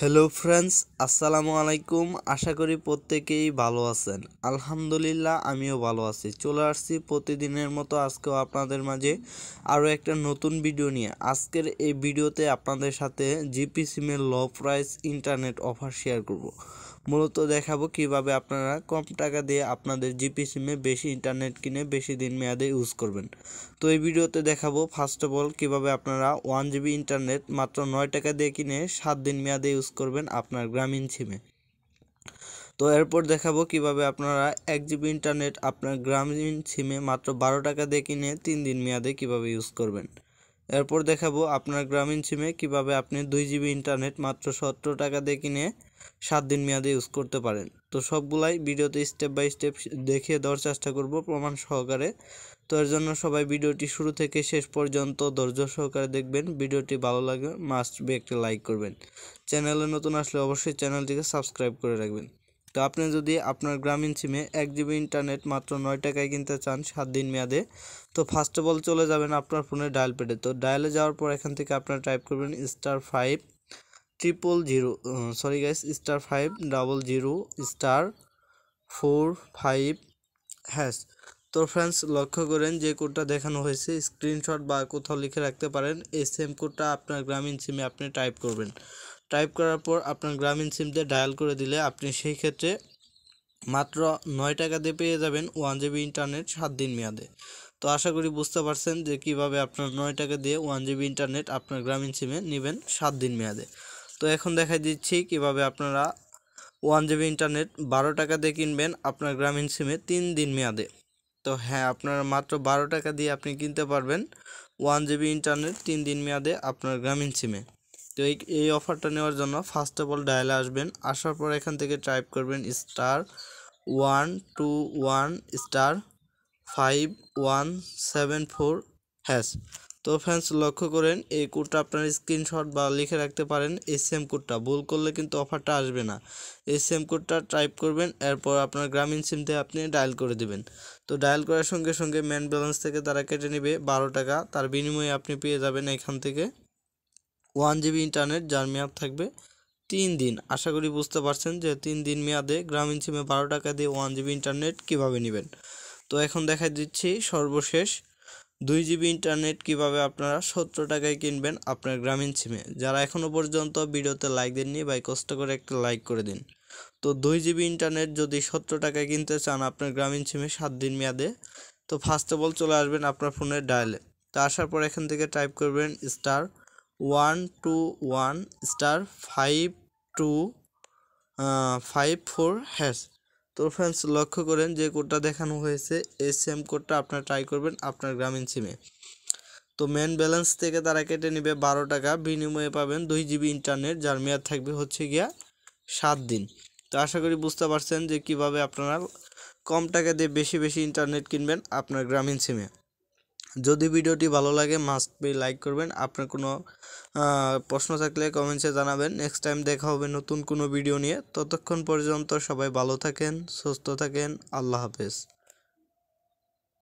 hello friends আসসালামু আলাইকুম আশা করি প্রত্যেকেই ভালো আছেন আলহামদুলিল্লাহ আমিও ভালো আছি চলে আসছি প্রতিদিনের মতো আজকেও আপনাদের মাঝে আরও একটা নতুন ভিডিও নিয়ে আজকের এই ভিডিওতে আপনাদের সাথে জিপি সিমের low price internet offer share করব মূলত দেখাবো কিভাবে আপনারা কম টাকা দিয়ে আপনাদের জিপি সিমে বেশি ইন্টারনেট কিনে বেশি দিন মেয়াদে ইউজ করবেন তো এই ভিডিওতে দেখাবো ফার্স্ট অফ অল কীভাবে আপনারা ওয়ান জিবি ইন্টারনেট মাত্র নয় টাকা দিয়ে কিনে সাত দিন মেয়াদে ইউজ করবেন আপনার গ্রামীণ সিমে তো এরপর দেখাবো কিভাবে আপনারা এক জিবি ইন্টারনেট আপনার গ্রামীণ সিমে মাত্র বারো টাকা দিয়ে কিনে তিন দিন মেয়াদে কিভাবে ইউজ করবেন এরপর দেখাবো আপনার গ্রামীণ সিমে কিভাবে আপনি দুই জিবি ইন্টারনেট মাত্র সতেরো টাকা দিয়ে কিনে সাত দিন মেয়াদে ইউজ করতে পারেন তো সবগুলাই ভিডিওতে স্টেপ বাই স্টেপ দেখিয়ে দেওয়ার চেষ্টা করব প্রমাণ সহকারে তো এর জন্য সবাই ভিডিওটি শুরু থেকে শেষ পর্যন্ত ধৈর্য সহকারে দেখবেন ভিডিওটি ভালো লাগে মাস্ট বি একটি লাইক করবেন চ্যানেলে নতুন আসলে অবশ্যই চ্যানেলটিকে সাবস্ক্রাইব করে রাখবেন তো আপনি যদি আপনার গ্রামীণ সিমে এক জিবি ইন্টারনেট মাত্র নয় টাকায় কিনতে চান সাত দিন মেয়াদে তো ফার্স্ট অফ অল চলে যাবেন আপনার ফোনে ডায়াল প্যাডে তো ডায়ালে যাওয়ার পর এখান থেকে আপনারা টাইপ করবেন star five triple zero sorry guys star five double zero star four five hash তো ফ্রেন্ডস লক্ষ্য করেন যে কোডটা দেখানো হয়েছে স্ক্রিনশট বা কোথাও লিখে রাখতে পারেন এই সেম কোডটা আপনার গ্রামীণ সিমে আপনি টাইপ করবেন টাইপ করার পর আপনার গ্রামীণ সিমতে ডায়াল করে দিলে আপনি সেই ক্ষেত্রে মাত্র নয় টাকা দিয়ে পেয়ে যাবেন ওয়ান জিবি ইন্টারনেট সাত দিন মেয়াদে তো আশা করি বুঝতে পারছেন যে কিভাবে আপনার নয় টাকা দিয়ে ওয়ান জিবি ইন্টারনেট আপনার গ্রামীণ সিমে নেবেন সাত দিন মেয়াদে তো এখন দেখা দিচ্ছি কিভাবে আপনারা ওয়ান জিবি ইন্টারনেট বারো টাকা দিয়ে কিনবেন আপনার গ্রামীণ সিমে তিন দিন মেয়াদে তো হ্যাঁ আপনারা মাত্র বারো টাকা দিয়ে আপনি কিনতে পারবেন ওয়ান জিবি ইন্টারনেট তিন দিন মেয়াদে আপনার গ্রামীণ সিমে তো এই এই অফারটা নেওয়ার জন্য ফার্স্ট অফ অল ডায়ালে আসবেন আসার পর এখান থেকে টাইপ করবেন star one two one star five one seven four hash তো ফ্রেন্ডস লক্ষ্য করেন এই কোডটা আপনার স্ক্রিনশট বা লিখে রাখতে পারেন এই সেম কোডটা ভুল করলে কিন্তু অফারটা আসবে না এই সেম কোডটা টাইপ করবেন এরপর আপনার গ্রামীণ সিম থেকে আপনি ডায়াল করে দেবেন তো ডায়াল করার সঙ্গে সঙ্গে মেন ব্যালেন্স থেকে তারা কেটে নেবে বারো টাকা তার বিনিময়ে আপনি পেয়ে যাবেন এখান থেকে ওয়ান জিবি ইন্টারনেট যার মেয়াদ থাকবে তিন দিন আশা করি বুঝতে পারছেন যে তিন দিন মেয়াদে গ্রামীণ সিমে বারো টাকা দিয়ে ওয়ান জিবি ইন্টারনেট কীভাবে নেবেন তো এখন দেখা দিচ্ছি সর্বশেষ দুই জিবি ইন্টারনেট কিভাবে আপনারা সত্তর টাকায় কিনবেন আপনার গ্রামীণ সিমে যারা এখনও পর্যন্ত ভিডিওতে লাইক দেননি ভাই কষ্ট করে একটা লাইক করে দিন তো দুই জিবি ইন্টারনেট যদি সত্তর টাকায় কিনতে চান আপনার গ্রামীণ সিমে সাত দিন মেয়াদে তো ফার্স্ট অফ অল চলে আসবেন আপনার ফোনের ডায়ালে তা আসার পর এখান থেকে টাইপ করবেন star one two one star five two five four hash তো ফ্রেন্ডস লক্ষ্য করেন যে কোডটা দেখানো হয়েছে এই সেম কোডটা আপনার ট্রাই করবেন আপনার গ্রামীণ সিমে তো মেন ব্যালেন্স থেকে তারা কেটে নেবে বারো টাকা বিনিময়ে পাবেন দুই জিবি ইন্টারনেট যার মেয়াদ থাকবে হচ্ছে গিয়া সাত দিন তো আশা করি বুঝতে পারছেন যে কিভাবে আপনারা কম টাকা দিয়ে বেশি বেশি ইন্টারনেট কিনবেন আপনার গ্রামীণ সিমে যদি ভিডিওটি ভালো লাগে মাস্ট বি লাইক করবেন আপনার কোনো প্রশ্ন থাকলে কমেন্টসে জানাবেন নেক্সট টাইম দেখা হবে নতুন কোনো ভিডিও নিয়ে ততক্ষণ পর্যন্ত সবাই ভালো থাকেন সুস্থ থাকেন আল্লাহ হাফেজ